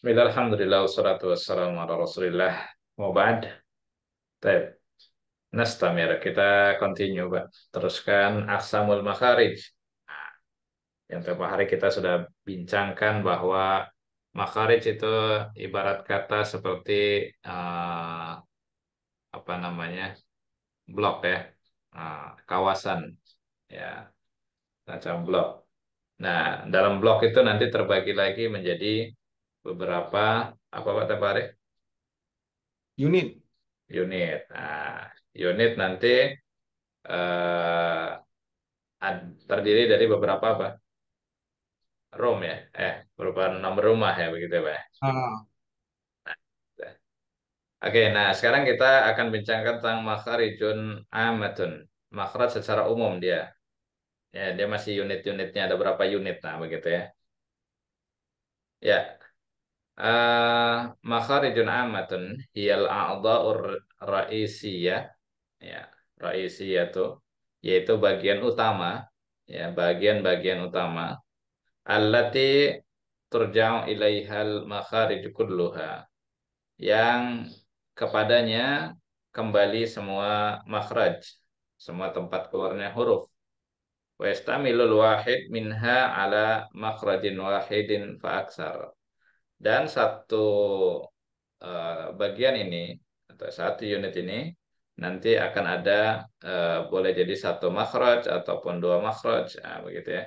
Bismillahirrahmanirrahim. Wassalatu wassalamu ala Rasulillah. Mubad. Baik. Nastamir. Kita continue, Pak. Teruskan asamul Makharij. Nah, yang beberapa hari kita sudah bincangkan bahwa Makharij itu ibarat kata seperti uh, apa namanya blok ya, uh, kawasan ya macam blok. Nah dalam blok itu nanti terbagi lagi menjadi beberapa apa Pak Tabarik? Unit. Unit. Nah, unit nanti eh, terdiri dari beberapa apa? Room ya, eh berupa nomor rumah ya begitu ya, Pak. Ya? Ah. Nah, oke, nah sekarang kita akan bincangkan tentang makharijun amatun. Makhraj secara umum dia. Ya, dia masih unit-unitnya ada berapa unit nah begitu ya. Ya, Eh, makharijun amatun hiyal a'dha'ur ra'isiyah ya ra'isiyah itu, yaitu bagian utama ya bagian-bagian utama allati turja'u ilaihal makharij kulluha yang kepadanya kembali semua makhraj semua tempat keluarnya huruf wa istamilul wahid minha ala makhrajin wahidin fa aksar dan satu uh, bagian ini atau satu unit ini nanti akan ada uh, boleh jadi satu makhraj ataupun dua makhraj nah, begitu ya.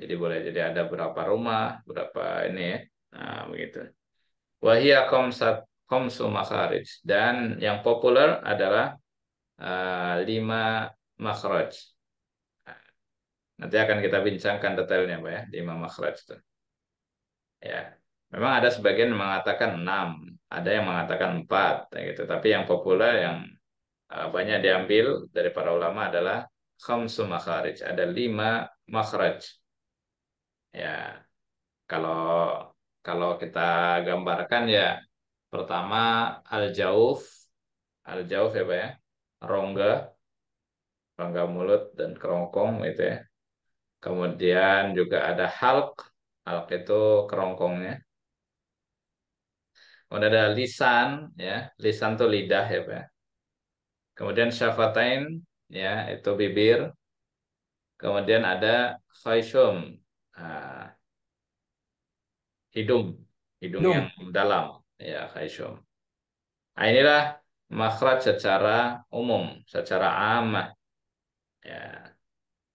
Jadi boleh jadi ada berapa rumah, berapa ini ya. Nah, begitu. Wahia komsat komsu makharij dan yang populer adalah uh, lima makhraj. Nah, nanti akan kita bincangkan detailnya, Pak ya, lima makhraj itu. Ya, Memang ada sebagian yang mengatakan enam, ada yang mengatakan empat, gitu. Tapi yang populer yang eh, banyak diambil dari para ulama adalah khamsu makharij, ada lima makhraj. Ya. Kalau kalau kita gambarkan ya pertama al-jauf, al-jauf ya Pak ya, rongga rongga mulut dan kerongkong itu ya. Kemudian juga ada halk, halk itu kerongkongnya. Kemudian oh, ada lisan, ya, lisan itu lidah ya Pak. Kemudian syafatain, ya, itu bibir. Kemudian ada khayshum, uh, ah, hidung, hidung yang dalam, ya khayshum. Nah, inilah makhraj secara umum, secara amah. Ya.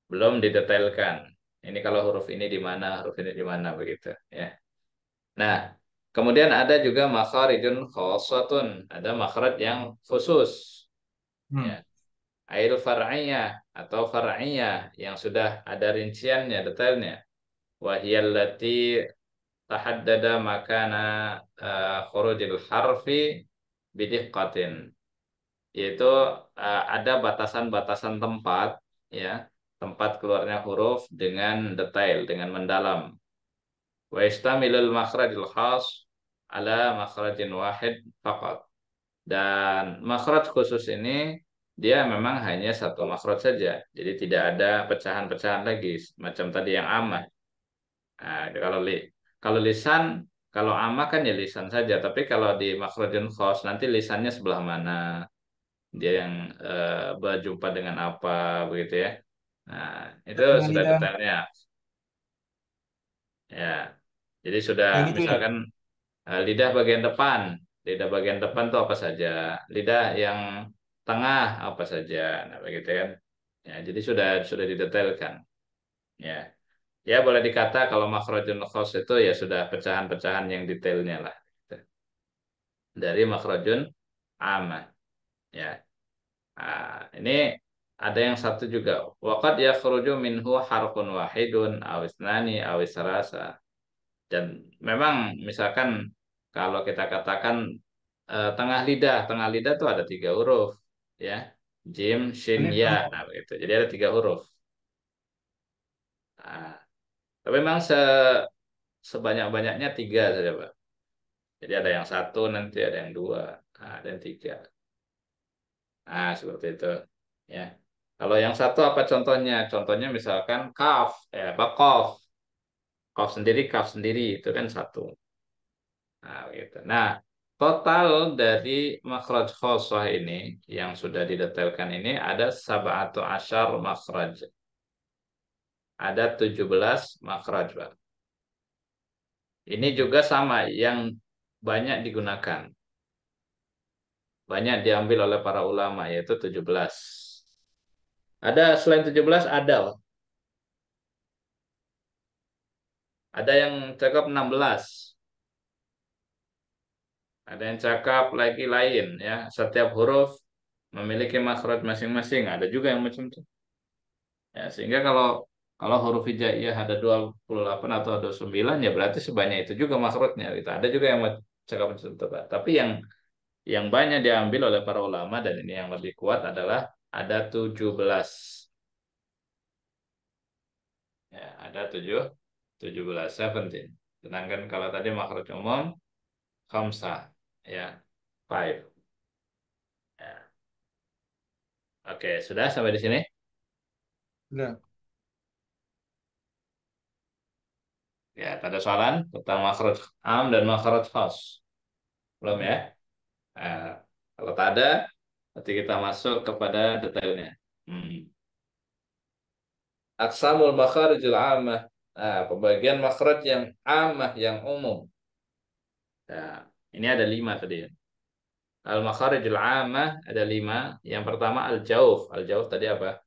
Belum didetailkan. Ini kalau huruf ini di mana, huruf ini di mana begitu, ya. Nah, Kemudian ada juga makharijun khosotun. ada makhraj yang khusus. Hmm. Ya. Ail far'iyah atau far'iyah yang sudah ada rinciannya, detailnya. Wahiyallati tahaddada makana uh, khurujil harfi bidiqqatin. Yaitu uh, ada batasan-batasan tempat ya, tempat keluarnya huruf dengan detail, dengan mendalam. Wa istamilul makhrajil khas ala makhrajin wahid faqat. Dan makhraj khusus ini dia memang hanya satu makhraj saja. Jadi tidak ada pecahan-pecahan lagi macam tadi yang amah. Nah, kalau li, kalau lisan kalau amah kan ya lisan saja, tapi kalau di makrojen khos nanti lisannya sebelah mana? Dia yang eh, berjumpa dengan apa begitu ya. Nah, itu sudah detailnya. Ya. Jadi sudah gitu ya? misalkan Eh, lidah bagian depan lidah bagian depan itu apa saja lidah yang tengah apa saja nah begitu kan ya jadi sudah sudah didetailkan ya ya boleh dikata kalau makrojun khos itu ya sudah pecahan-pecahan yang detailnya lah gitu. dari makrojun amah ya nah, ini ada yang satu juga wakat ya minhu harkon wahidun awisnani awisarasa dan memang misalkan kalau kita katakan eh, tengah lidah, tengah lidah itu ada tiga huruf, ya, jim, shin, ya, nah, begitu. Jadi ada tiga huruf. Nah, tapi memang se sebanyak-banyaknya tiga saja, Pak. Jadi ada yang satu, nanti ada yang dua, nah, ada yang tiga. Nah, seperti itu. Ya. Kalau yang satu apa contohnya? Contohnya misalkan kaf, ya, bakof. Kaf sendiri, kaf sendiri, itu kan satu. Nah, gitu. Nah, total dari makhraj khosoh ini, yang sudah didetailkan ini, ada atau ashar makhraj. Ada 17 makhraj, bang. Ini juga sama, yang banyak digunakan. Banyak diambil oleh para ulama, yaitu 17. Ada selain 17, ada, Ada yang cakap 16. Ada yang cakap lagi lain ya. Setiap huruf memiliki makhraj masing-masing. Ada juga yang macam itu. Ya, sehingga kalau kalau huruf hijaiyah ada 28 atau 29 ya berarti sebanyak itu juga makhrajnya gitu. Ada juga yang cakap macam itu, Tapi yang yang banyak diambil oleh para ulama dan ini yang lebih kuat adalah ada 17. Ya, ada 17. 17, 17. Sedangkan kalau tadi makhraj umum, khamsa ya, 5. Ya. Oke, sudah sampai di sini? Sudah. Ya, ada soalan tentang makhraj am dan makhraj khas. Belum ya? Nah, kalau tak ada, nanti kita masuk kepada detailnya. Hmm. Aksamul makharijil amah Nah, pembagian makhraj yang amah, yang umum. Nah, ini ada lima tadi ya. Al-makharijul amah ada lima. Yang pertama al-jauf. Al-jauf tadi apa?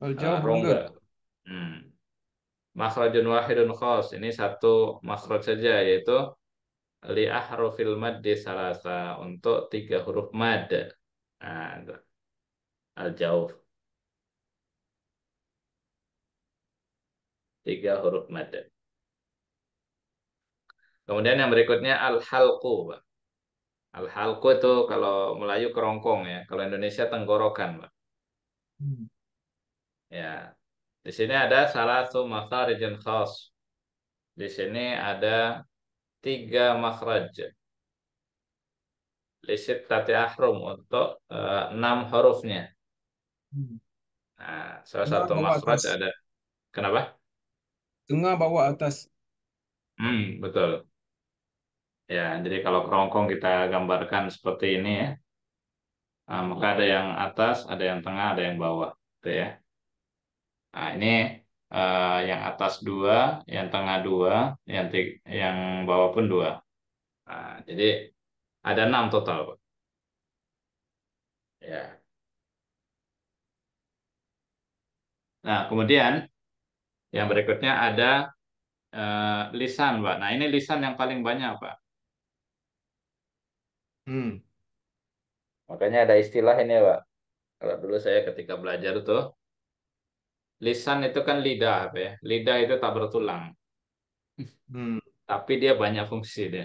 Al-jauf uh, ah, rongga. Hmm. Makhrajun wahidun khos. Ini satu makhraj saja yaitu li ahrufil maddi salasa untuk tiga huruf mad. Nah, al-jauf. tiga huruf mad. Kemudian yang berikutnya al-halqu, Al-halqu itu kalau Melayu kerongkong ya, kalau Indonesia tenggorokan, Pak. Hmm. Ya. Di sini ada salah satu makharijun khas. Di sini ada tiga makhraj. Lisit tati ahrum untuk uh, enam hurufnya. Hmm. Nah, salah satu makhraj ada. Kenapa? tengah bawah atas. Hmm, betul. Ya, jadi kalau kerongkong kita gambarkan seperti ini ya. Nah, maka ada yang atas, ada yang tengah, ada yang bawah, gitu ya. Nah, ini uh, yang atas dua, yang tengah dua, yang yang bawah pun dua. Nah, jadi ada enam total, Pak. Ya. Nah, kemudian yang berikutnya ada uh, lisan, Pak. Nah, ini lisan yang paling banyak, Pak. Hmm. Makanya ada istilah ini, Pak. Kalau dulu saya ketika belajar tuh, lisan itu kan lidah, Pak. Ya. Lidah itu tak bertulang. Hmm. Tapi dia banyak fungsi dia.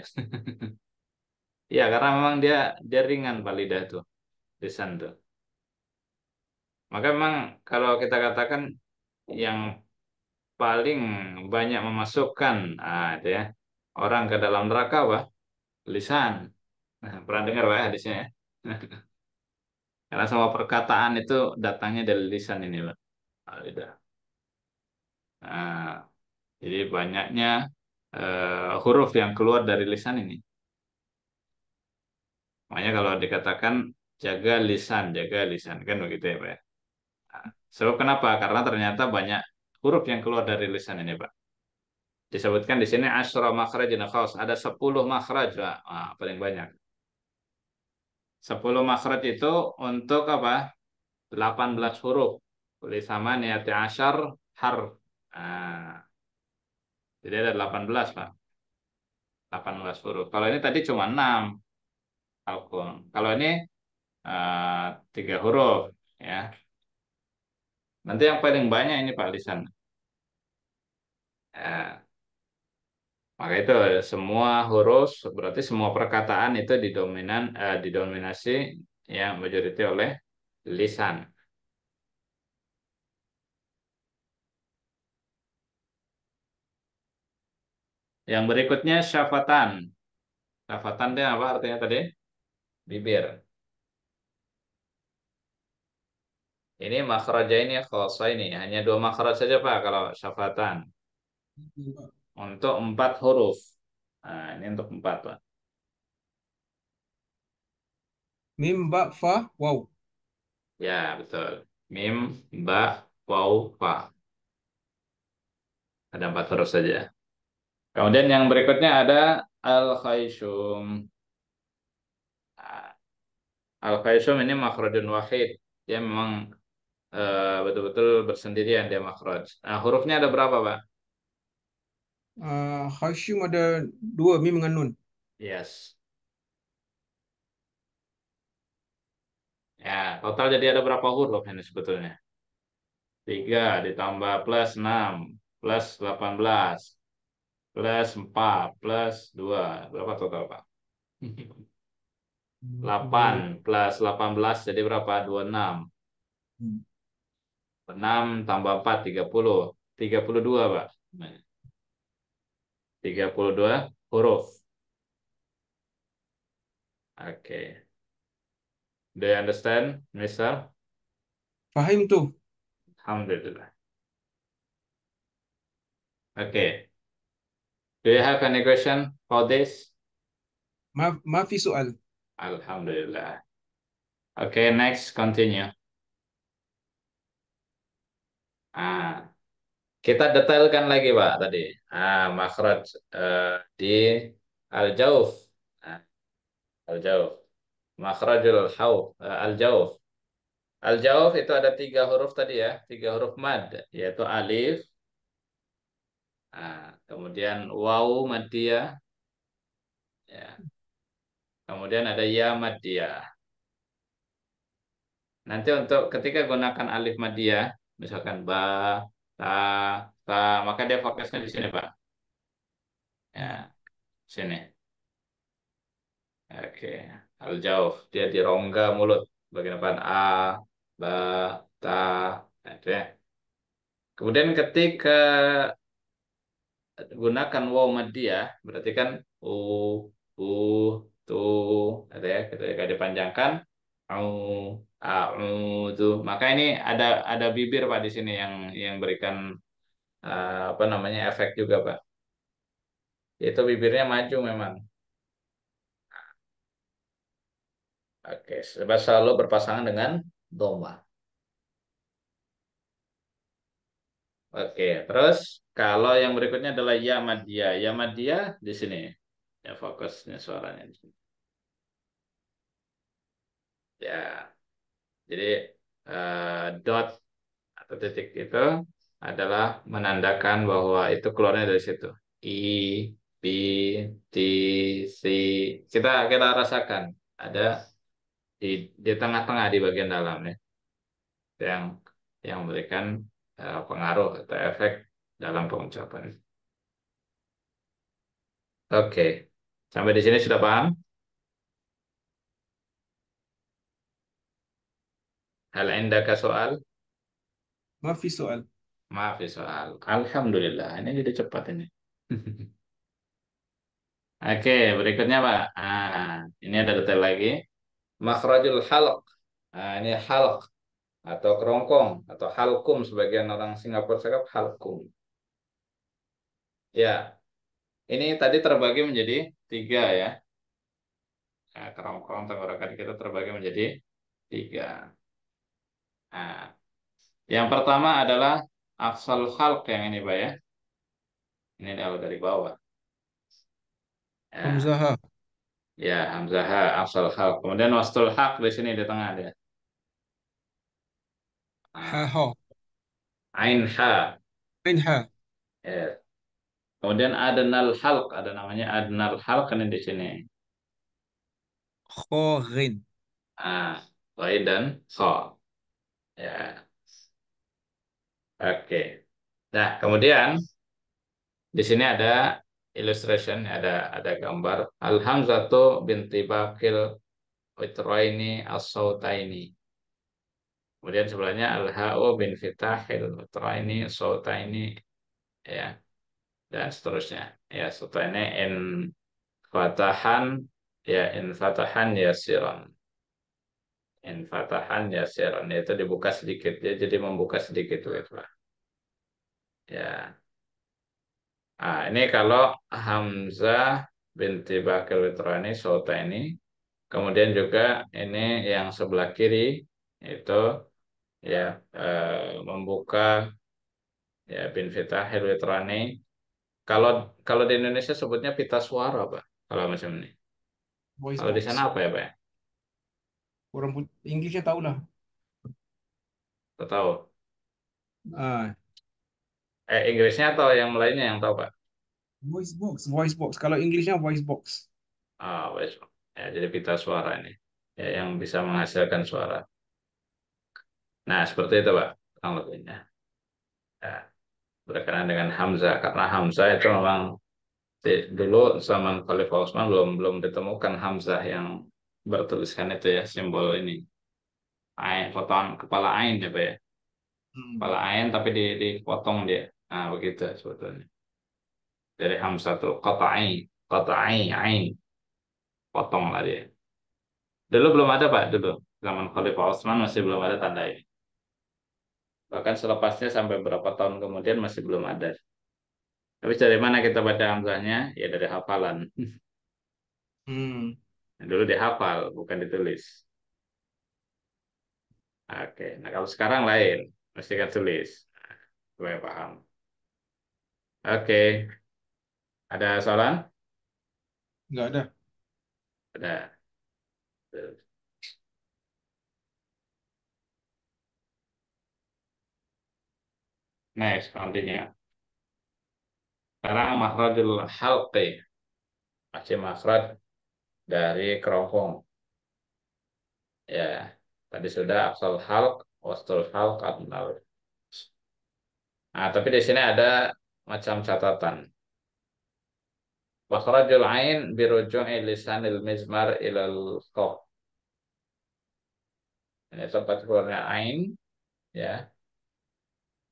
ya, karena memang dia dia ringan, Pak, lidah tuh. Lisan tuh. Maka memang kalau kita katakan yang paling banyak memasukkan nah, itu ya, orang ke dalam neraka apa? Lisan. Nah, pernah dengar lah hadisnya ya? ya? Karena semua perkataan itu datangnya dari lisan ini, lah Nah, jadi banyaknya uh, huruf yang keluar dari lisan ini. Makanya kalau dikatakan jaga lisan, jaga lisan kan begitu ya, Pak. Ya? Nah, sebab kenapa? Karena ternyata banyak huruf yang keluar dari lisan ini, Pak. Disebutkan di sini asyra makhrajin khas. Ada sepuluh makhraj, Pak. Nah, paling banyak. Sepuluh makhraj itu untuk apa? 18 huruf. Tulis sama niat asyar har. Nah. Jadi ada 18, Pak. 18 huruf. Kalau ini tadi cuma 6. Kalau ini ah, tiga huruf ya Nanti yang paling banyak ini Pak Lisan. Ya. maka itu semua huruf berarti semua perkataan itu didominan eh, didominasi ya majority oleh lisan. Yang berikutnya syafatan. Syafatan itu apa artinya tadi? Bibir. Ini makhraja ini khosa ini. Hanya dua makhraja saja Pak kalau syafatan. Untuk empat huruf. Nah, ini untuk empat Pak. Mim, ba, fa, waw. Ya, betul. Mim, ba, waw, fa. Ada empat huruf saja. Kemudian yang berikutnya ada al-khayshum. Nah, al-khayshum ini makhrajun wahid. Dia memang Eh, betul-betul bersendirian dia makhraj. Nah, hurufnya ada berapa, Pak? Uh, Hashim ada dua, mim dengan nun. Yes. Ya, total jadi ada berapa huruf ini sebetulnya? Tiga ditambah plus enam plus delapan belas plus empat plus dua Berapa total, Pak? 8 plus 18 jadi berapa? 26. 6 tambah 4, 30. 32, Pak. 32 huruf. Oke. Okay. Do you understand, Mister? Fahim tuh. Alhamdulillah. Oke. Okay. Do you have any question for this? Maaf, ma soal. Alhamdulillah. Oke, Okay, next continue. Ah, kita detailkan lagi Pak tadi. Ah, makhraj eh, di al-jauf. Nah, al-jauf. Makhrajul hauf, eh, al-jauf. Al-jauf itu ada tiga huruf tadi ya, tiga huruf mad, yaitu alif, nah kemudian waw madia ya. kemudian ada ya madia Nanti untuk ketika gunakan alif madiyah, misalkan ba, ta, ta, maka dia fokusnya di sini pak. Ya, sini. Oke, al jauh. Dia di rongga mulut. Bagian depan a, ba, ta, itu ya. Kemudian ketika gunakan wow media, berarti kan u, u, tu, ada gitu ya. Ketika dipanjangkan, au Maka ini ada ada bibir Pak di sini yang yang berikan uh, apa namanya efek juga Pak. Itu bibirnya maju memang. Oke, sebab selalu berpasangan dengan doma. Oke, terus kalau yang berikutnya adalah Yamadia, Yamadia di sini. Ya fokusnya suaranya di sini ya jadi eh, dot atau titik itu adalah menandakan bahwa itu keluarnya dari situ i b t c kita kita rasakan ada di di tengah-tengah di bagian dalamnya yang yang memberikan eh, pengaruh atau efek dalam pengucapan. Oke, sampai di sini sudah paham? هل عندك soal? ما في سؤال soal. Alhamdulillah. Ini jadi cepat ini. Oke, berikutnya Pak. Ah, ini ada detail lagi. Makhrajul halq. Ah, ini halq atau kerongkong atau halkum sebagian orang Singapura cakap halkum. Ya, ini tadi terbagi menjadi tiga ya. Nah, kerongkong tenggorokan kita terbagi menjadi tiga. Nah, yang pertama adalah afsal khalq yang ini Pak ya. Ini adalah dari bawah. Ya. Hamzah. Ya, Hamzah afsal khalq. Kemudian wastul haq di sini di tengah dia. Nah. Ha ha. Ain ha. Ain ha. Ya. Kemudian adnal halq ada namanya adnal halq ini di sini. Khorin. Ah, dan kha. Ya. Oke. Nah, kemudian di sini ada illustration, ada ada gambar alhamzatu binti Bakil Utraini As-Sautaini. Kemudian sebelahnya Al Ha'u bin Fitahil Utraini Sautaini ya. Dan seterusnya. Ya, Sautaini in fatahan ya in fatahan yasiran infatahan ya seron itu dibuka sedikit ya jadi membuka sedikit itu lah ya ah ini kalau Hamzah binti Bakil Witrani Sota ini kemudian juga ini yang sebelah kiri itu ya eh, membuka ya bin fitah Witrani kalau kalau di Indonesia sebutnya pita suara pak kalau macam ini kalau di sana apa ya pak Orang Inggrisnya tahu lah. Tahu. tahu. Ah. Eh, Inggrisnya atau yang lainnya yang tahu, Pak? Voice box, voice box. Kalau Inggrisnya voice box. Ah, voice box. Ya, jadi pita suara ini. Ya, yang bisa menghasilkan suara. Nah, seperti itu, Pak. Kurang lebihnya. Ya. Berkenaan dengan Hamzah. Karena Hamzah itu memang dulu zaman Khalifah Utsman belum belum ditemukan Hamzah yang Mbak tuliskan itu ya simbol ini. Ain, potongan kepala ain ya, Pak ya. Hmm. Kepala ain tapi di, dipotong dia. Nah, begitu sebetulnya. Dari hamsatul qata'i, qata'i ain. Potong lah dia. Dulu belum ada, Pak, dulu. Zaman Khalifah Utsman masih belum ada tanda ini. Bahkan selepasnya sampai berapa tahun kemudian masih belum ada. Tapi dari mana kita baca hamzahnya? Ya dari hafalan. Hmm. Dulu dihafal, bukan ditulis. Oke, nah kalau sekarang lain, mesti kan tulis. Gue paham. Oke, ada soalan? Enggak ada. Ada. Next, continue. Sekarang mahrajul halqi. Masih mahraj dari kerongkong. Ya, tadi sudah absol halk, wastul halk, abnal. Nah, tapi di sini ada macam catatan. Wakhrajul ain biruju'i lisanil mizmar ilal qaf. Ini tempat keluarnya ain ya.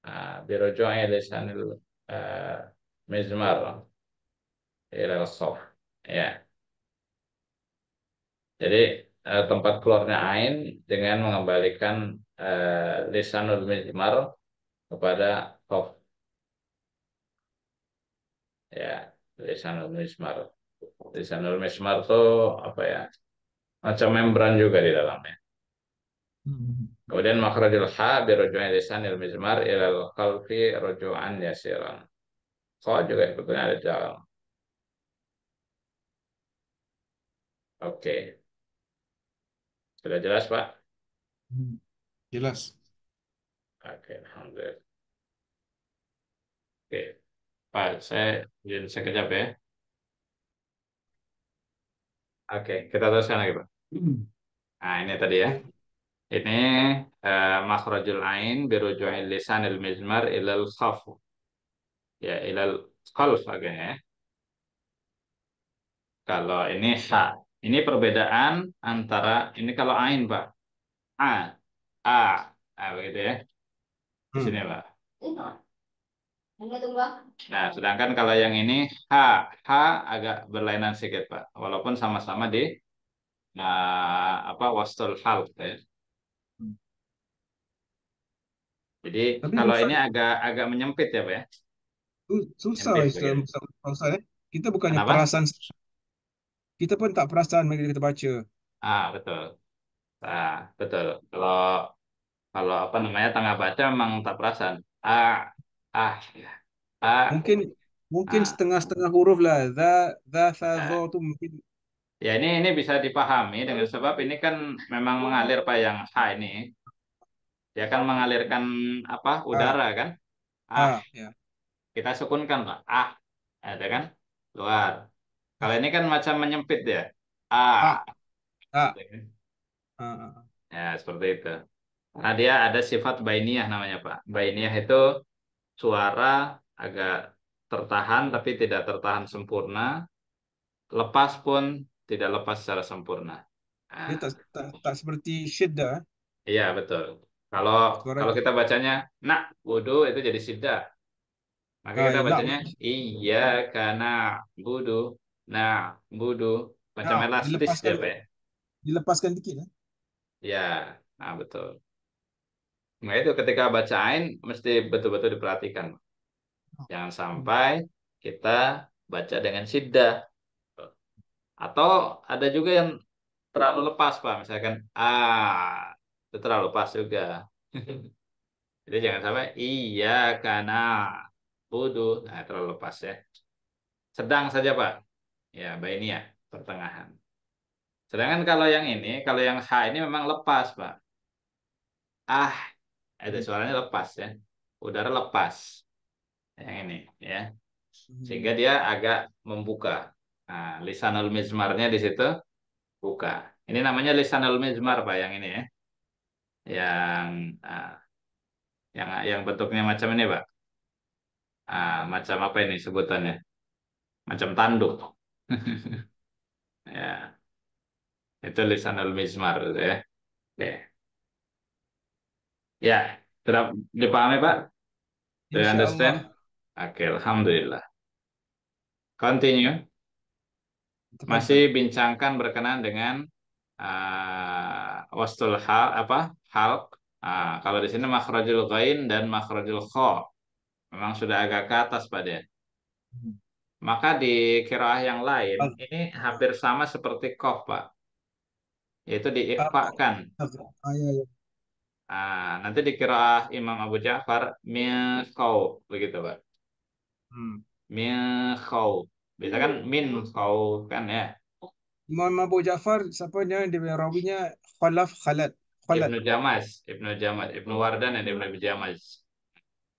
Nah, biruju'i lisanil eh, mizmar ilal qaf. Ya. Jadi eh, tempat keluarnya ain dengan mengembalikan eh, lisanul mizmar kepada kof. Ya, lisanul mizmar. Lisanul mizmar itu apa ya? Macam membran juga di dalamnya. Hmm. Kemudian makhrajul ha bi ruju'i lisanil mizmar ilal qalbi ruju'an yasiran. Kau juga sebetulnya ada di dalam. Oke. Sudah jelas, Pak? Hmm, jelas. Oke, alhamdulillah. Oke, Pak, saya izin sekejap ya. Oke, kita teruskan lagi, Pak. Hmm. Nah, ini tadi ya. Ini uh, makhrajul ain lisan lisanil mizmar ilal khaf. Ya, ilal khalf agaknya ya. Kalau ini sa ini perbedaan antara ini kalau ain, Pak. A, a, a begitu ya. Di hmm. sini, Pak. Iya. Nah, sedangkan kalau yang ini h, h agak berlainan sedikit, Pak. Walaupun sama-sama di nah, apa wastul hal, ya. Hmm. Jadi Tapi kalau susah. ini agak agak menyempit ya, Pak ya. Susah istilahnya Kita bukannya Kenapa? perasaan kita pun tak perasan bila kita baca. Ah betul. Ah betul. Kalau kalau apa namanya tengah baca memang tak perasan. Ah ah ya. Ah mungkin mungkin ah. setengah-setengah huruf lah. Za za sa ah. zo tu mungkin Ya ini ini bisa dipahami dengan iya. sebab ini kan memang mengalir pak yang H ini. Dia kan mengalirkan apa ah. udara kan? Ah. ah ya. Kita sukunkan pak. Ah ada kan? Luar. Kalau ini kan macam menyempit ya. A. A. A. Ya, seperti itu. Karena dia ada sifat bainiyah namanya, Pak. Bainiyah itu suara agak tertahan tapi tidak tertahan sempurna. Lepas pun tidak lepas secara sempurna. Nah. tak, tak, tak seperti syedda. Eh? Iya, betul. Kalau Correct. kalau kita bacanya nak budu itu jadi sida. Maka oh, kita iya, bacanya iya karena budu. Nah, budu Macam nah, elastis dia, Pak. Ya? Dilepaskan dikit. Eh. ya. Ya, nah betul. Nah itu ketika bacain mesti betul-betul diperhatikan. Oh. Jangan sampai kita baca dengan sida Atau ada juga yang terlalu lepas, Pak. Misalkan, ah, itu terlalu lepas juga. Jadi jangan sampai, iya karena bodoh. Nah, terlalu lepas ya. Sedang saja, Pak ya ini ya pertengahan. Sedangkan kalau yang ini, kalau yang H ini memang lepas, Pak. Ah, ada hmm. suaranya lepas ya. Udara lepas. Yang ini ya. Hmm. Sehingga dia agak membuka. Nah, lisanul mizmarnya di situ buka. Ini namanya lisanul mizmar, Pak, yang ini ya. Yang ah, yang yang bentuknya macam ini, Pak. Ah, macam apa ini sebutannya? Macam tanduk ya itu lisanul Mismar ya ya ya sudah dipahami pak You understand oke alhamdulillah continue masih bincangkan berkenaan dengan uh, wastul hal apa hal uh, ah, kalau di sini makhrajul kain dan makhrajul kho memang sudah agak ke atas pak dia hmm. Maka di kiraah yang lain oh. ini hampir sama seperti kof, Pak. Yaitu diikfakan. Oh, iya, iya. Nah, nanti di kiraah Imam Abu Ja'far min kau begitu, Pak. Hmm. Min kau. Bisa kan min kau kan ya. Imam Abu Ja'far siapa dia di rawinya Khalaf khalat Ibnu Jamas, Ibnu Jamas, Ibnu Wardan dan Ibnu Jamas.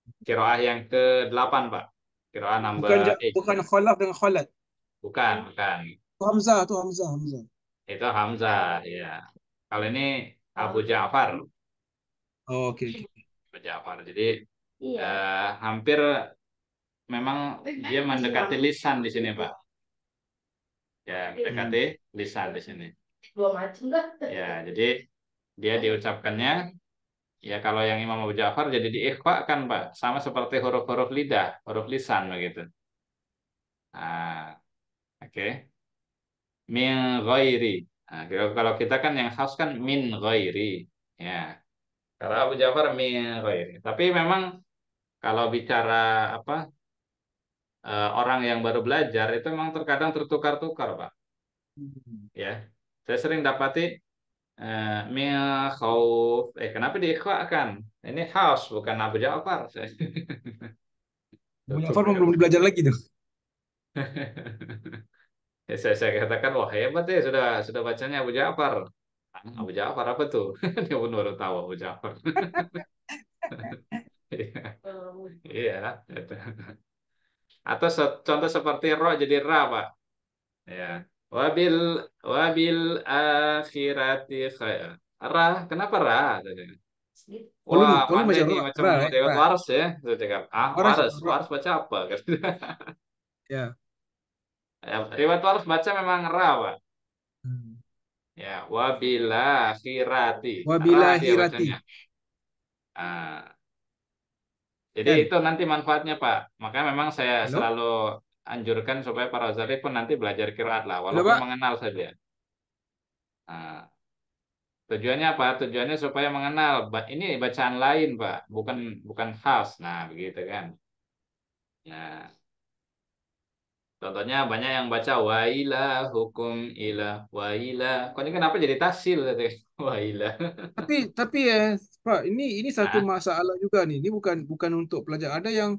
Hmm. Kiraah yang ke-8, Pak. Kira nambah bukan, bukan kholaf dengan kholat. Bukan, bukan. Itu Hamzah, itu Hamzah, Hamzah. Itu Hamzah, ya. Kalau ini Abu oh. Ja'far. Oh, oke. Okay. Abu Ja'far. Jadi ya. uh, hampir memang dia mendekati lisan di sini, Pak. Ya, mendekati iya. lisan di sini. Dua macam Ya, jadi dia diucapkannya Ya kalau yang Imam Abu Ja'far jadi diikhfakan Pak, sama seperti huruf-huruf lidah, huruf lisan begitu. Ah oke. Okay. Min ghairi. Nah, kalau kita kan yang khas kan min ghairi. Ya. Kalau Abu Ja'far min ghairi. Tapi memang kalau bicara apa eh, orang yang baru belajar itu memang terkadang tertukar-tukar, Pak. Hmm. Ya. Saya sering dapati Eh, min khauf. Eh kenapa diikhwakan? Ini haus bukan Abu Ja'far. Abu Ja'far belum belajar lagi tuh. ya, saya, saya katakan wah hebat ya sudah sudah bacanya Abu Ja'far. Hmm. Abu Ja'far apa tuh? Dia pun baru tahu Abu Ja'far. Iya. iya. Atau contoh seperti ro jadi ra, Pak. Ya wabil wabil akhirati khair. Ra, kenapa ra? Wah, kulum macam nih, macam dewa waras ya. ya Sudah cakap, ah waras, waras, waras baca apa? ya. ya. Riwayat waras baca memang ra, Pak. Hmm. Ya, wabila akhirati Wabila khirati. Ah. Jadi Dan. itu nanti manfaatnya Pak. Makanya memang saya Halo? selalu anjurkan supaya para zalik pun nanti belajar kiraat lah, walaupun mengenal saja. Nah, tujuannya apa? Tujuannya supaya mengenal. Ini bacaan lain, Pak. Bukan bukan khas. Nah, begitu kan. Nah, contohnya banyak yang baca waila hukum ila waila. Kok ini kenapa jadi tasil tadi? Waila. Tapi tapi ya, Pak, ini ini satu nah. masalah juga nih. Ini bukan bukan untuk pelajar. Ada yang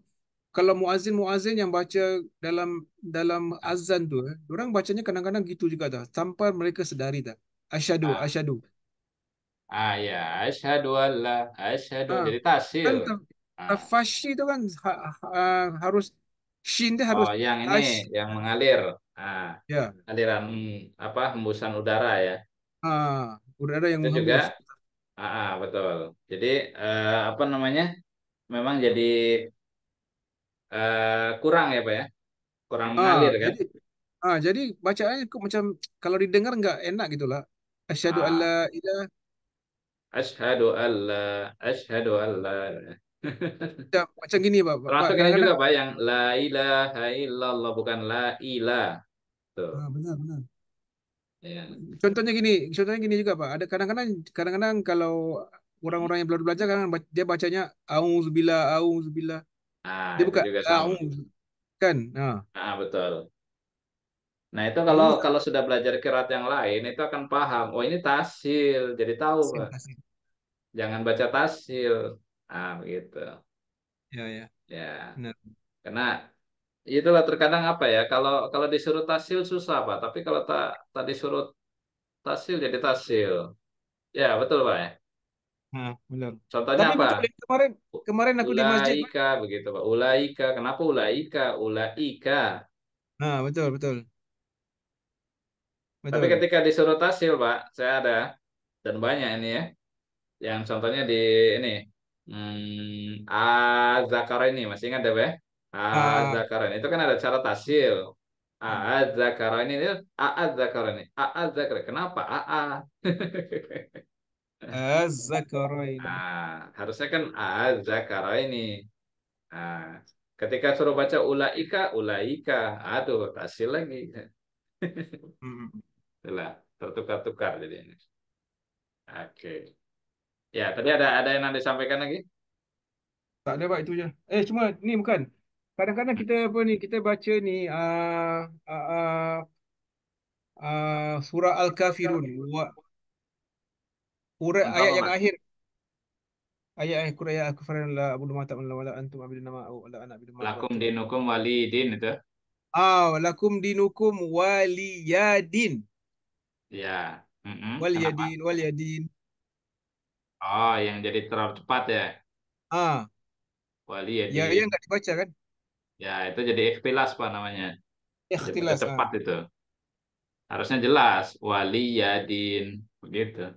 kalau muazin-muazin yang baca dalam dalam azan tu, eh, orang bacanya kadang-kadang gitu juga dah, tanpa mereka sedari dah. Asyhadu, ah. asyhadu. Ah ya, asyhadu Allah, asyhadu. Ah. Jadi tasil. Kan, ah. Tafashi itu kan ha, ha, harus shin dia harus. Oh, yang ini ash. yang mengalir. Ah. Ya. Aliran apa hembusan udara ya. Ah, udara yang itu juga. Ah, ah, betul. Jadi eh, apa namanya? Memang jadi Eh, kurang ya pak ya kurang mengalir ah, kan jadi, ah jadi bacaannya kok macam kalau didengar nggak enak gitulah asyhadu ah. alla ilah asyhadu alla asyhadu alla macam, macam gini pak termasuk ini juga pak yang la ilaha illallah bukan la ilah tuh ah, benar benar ya. contohnya gini contohnya gini juga pak ada kadang-kadang kadang-kadang kalau orang-orang yang baru belajar kan dia bacanya auzubillah auzubillah Ah, dia bukan juga sama. kan. Ah. ah, betul. Nah, itu kalau kalau sudah belajar kirat yang lain itu akan paham. Oh, ini tasil. Jadi tahu, tasil, Pak. Tasil. Jangan baca tasil. Ah, begitu. Ya, ya. Ya. Benar. Karena itulah terkadang apa ya? Kalau kalau disuruh tasil susah, Pak. Tapi kalau tak tak disuruh tasil jadi tasil. Ya, betul, Pak ya. Nah, benar. Contohnya Tapi apa? Kemarin kemarin aku ulaika, di masjid. Ulaika begitu Pak. Ulaika. Kenapa ulaika? Ulaika. Nah, betul, betul. Betul. Tapi ketika disuruh tasil, Pak, saya ada dan banyak ini ya. Yang contohnya di ini hmm, azakar ini masih ingat ya, Pak? Ya? Azakar ini itu kan ada cara tasil. Azakar ini, azakar ini, azakar. Kenapa? Aa. Az-zakaraini. Nah, harusnya kan az-zakaraini. Ah, ketika suruh baca ulaika, ulaika. Aduh, kasih lagi. Itulah, tertukar-tukar jadi ini. Oke. Ya, tadi ada ada yang nanti sampaikan lagi? Tak ada Pak itu je. Eh cuma ni bukan. Kadang-kadang kita apa ni kita baca ni uh, uh, uh, uh, surah Al-Kafirun wa kura ayat yang akhir. Ayat akhir Qura ya akfaran la abudu ma ta'maluna wala antum abiduna nama au la ana Lakum dinukum itu. Ah, lakum dinukum waliyadin. Ya. Mm -hmm. Waliyadin, waliyadin. Oh, yang jadi terlalu cepat ya. Ah. Ya, ya waliyadin. Ya, yang enggak dibaca kan? Ya, itu jadi ikhtilas Pak namanya. Ikhtilas. Ah. Cepat ah. itu. Harusnya jelas waliyadin begitu.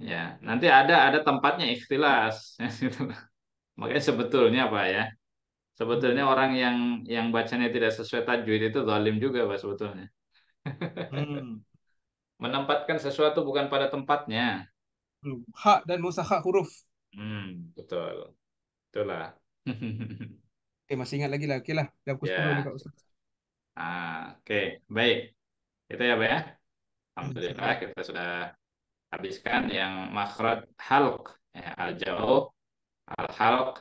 Ya, nanti ada ada tempatnya ikhtilas. Makanya sebetulnya Pak ya. Sebetulnya orang yang yang bacanya tidak sesuai tajwid itu zalim juga Pak sebetulnya. Mm. Menempatkan sesuatu bukan pada tempatnya. Hak dan musaha huruf. Hmm, betul. Itulah. eh masih ingat lagi lah. Okeylah. Dah pukul yeah. 10 Baik. Itu ya, Pak ya. Hmm, Alhamdulillah kita sudah habiskan yang makhraj halq ya, al jauh al halq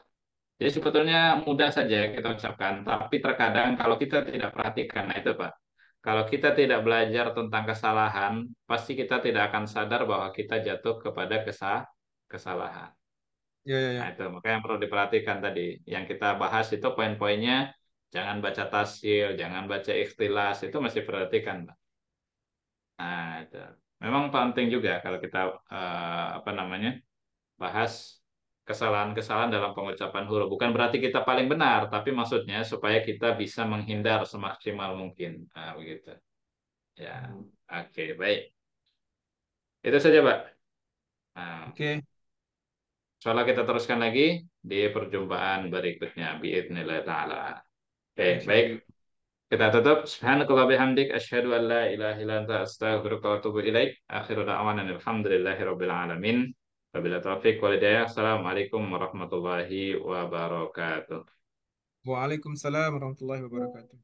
jadi sebetulnya mudah saja kita ucapkan tapi terkadang kalau kita tidak perhatikan nah itu Pak kalau kita tidak belajar tentang kesalahan pasti kita tidak akan sadar bahwa kita jatuh kepada kesah kesalahan ya, ya, ya. nah itu makanya yang perlu diperhatikan tadi yang kita bahas itu poin-poinnya jangan baca tasil, jangan baca ikhtilas itu masih perhatikan Pak nah itu memang penting juga kalau kita uh, apa namanya bahas kesalahan-kesalahan dalam pengucapan huruf. Bukan berarti kita paling benar, tapi maksudnya supaya kita bisa menghindar semaksimal mungkin. Nah, begitu. Ya, hmm. oke, okay, baik. Itu saja, Pak. Nah, oke. Okay. Soalnya kita teruskan lagi di perjumpaan berikutnya. nilai ta'ala. Oke, okay, baik. Kita tutup. Subhanakallah bihamdik. Asyhadu an la ilaha illa anta astaghfiruka wa atubu ilaik. Akhiru da'wanan alhamdulillahi rabbil alamin. Wabillahi taufiq walhidayah. Assalamualaikum warahmatullahi wabarakatuh. Waalaikumsalam warahmatullahi wabarakatuh.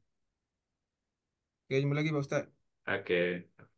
Oke, jumpa lagi Pak Ustaz. Oke. Okay.